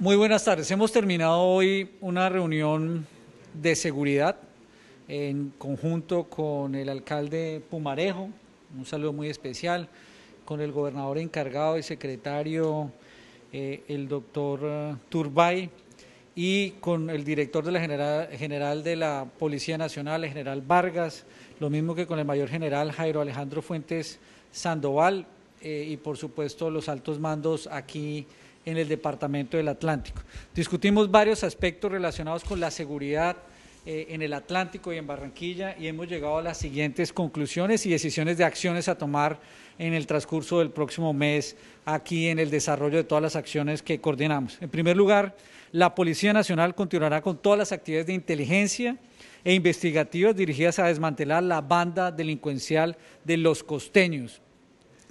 Muy buenas tardes. Hemos terminado hoy una reunión de seguridad en conjunto con el alcalde Pumarejo, un saludo muy especial, con el gobernador encargado y secretario, eh, el doctor eh, Turbay, y con el director de la general, general de la Policía Nacional, el general Vargas, lo mismo que con el mayor general Jairo Alejandro Fuentes Sandoval eh, y por supuesto los altos mandos aquí en el Departamento del Atlántico. Discutimos varios aspectos relacionados con la seguridad eh, en el Atlántico y en Barranquilla y hemos llegado a las siguientes conclusiones y decisiones de acciones a tomar en el transcurso del próximo mes aquí en el desarrollo de todas las acciones que coordinamos. En primer lugar, la Policía Nacional continuará con todas las actividades de inteligencia e investigativas dirigidas a desmantelar la banda delincuencial de los costeños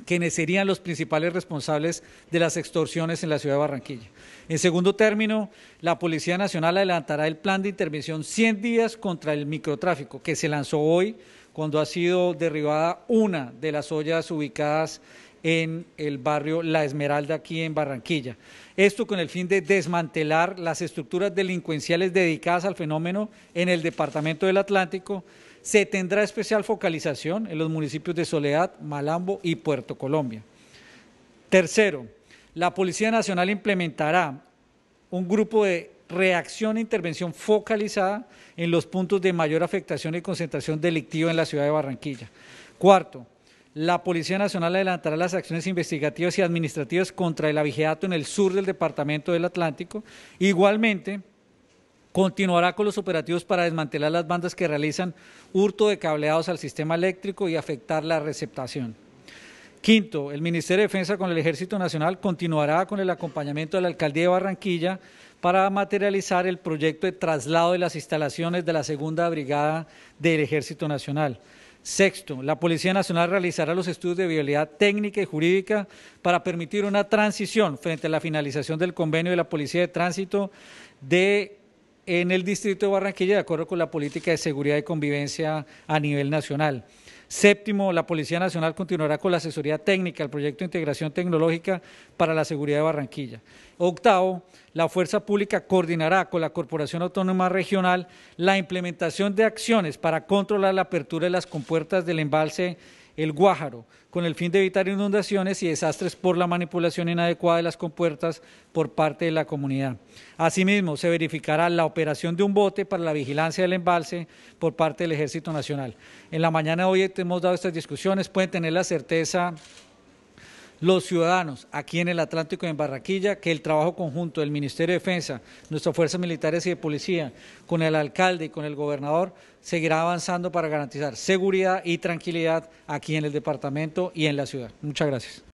quienes serían los principales responsables de las extorsiones en la ciudad de Barranquilla. En segundo término, la Policía Nacional adelantará el plan de intervención 100 días contra el microtráfico, que se lanzó hoy cuando ha sido derribada una de las ollas ubicadas en el barrio La Esmeralda, aquí en Barranquilla. Esto con el fin de desmantelar las estructuras delincuenciales dedicadas al fenómeno en el Departamento del Atlántico se tendrá especial focalización en los municipios de Soledad, Malambo y Puerto Colombia. Tercero, la Policía Nacional implementará un grupo de reacción e intervención focalizada en los puntos de mayor afectación y concentración delictiva en la ciudad de Barranquilla. Cuarto, la Policía Nacional adelantará las acciones investigativas y administrativas contra el abigeato en el sur del Departamento del Atlántico. Igualmente, Continuará con los operativos para desmantelar las bandas que realizan hurto de cableados al sistema eléctrico y afectar la receptación. Quinto, el Ministerio de Defensa con el Ejército Nacional continuará con el acompañamiento de la Alcaldía de Barranquilla para materializar el proyecto de traslado de las instalaciones de la Segunda Brigada del Ejército Nacional. Sexto, la Policía Nacional realizará los estudios de viabilidad técnica y jurídica para permitir una transición frente a la finalización del convenio de la Policía de Tránsito de en el distrito de Barranquilla, de acuerdo con la política de seguridad y convivencia a nivel nacional. Séptimo, la Policía Nacional continuará con la asesoría técnica al proyecto de integración tecnológica para la seguridad de Barranquilla. Octavo, la Fuerza Pública coordinará con la Corporación Autónoma Regional la implementación de acciones para controlar la apertura de las compuertas del embalse el Guájaro, con el fin de evitar inundaciones y desastres por la manipulación inadecuada de las compuertas por parte de la comunidad. Asimismo, se verificará la operación de un bote para la vigilancia del embalse por parte del Ejército Nacional. En la mañana de hoy hemos dado estas discusiones, pueden tener la certeza los ciudadanos aquí en el Atlántico y en Barraquilla, que el trabajo conjunto del Ministerio de Defensa, nuestras fuerzas militares y de policía, con el alcalde y con el gobernador, seguirá avanzando para garantizar seguridad y tranquilidad aquí en el departamento y en la ciudad. Muchas gracias.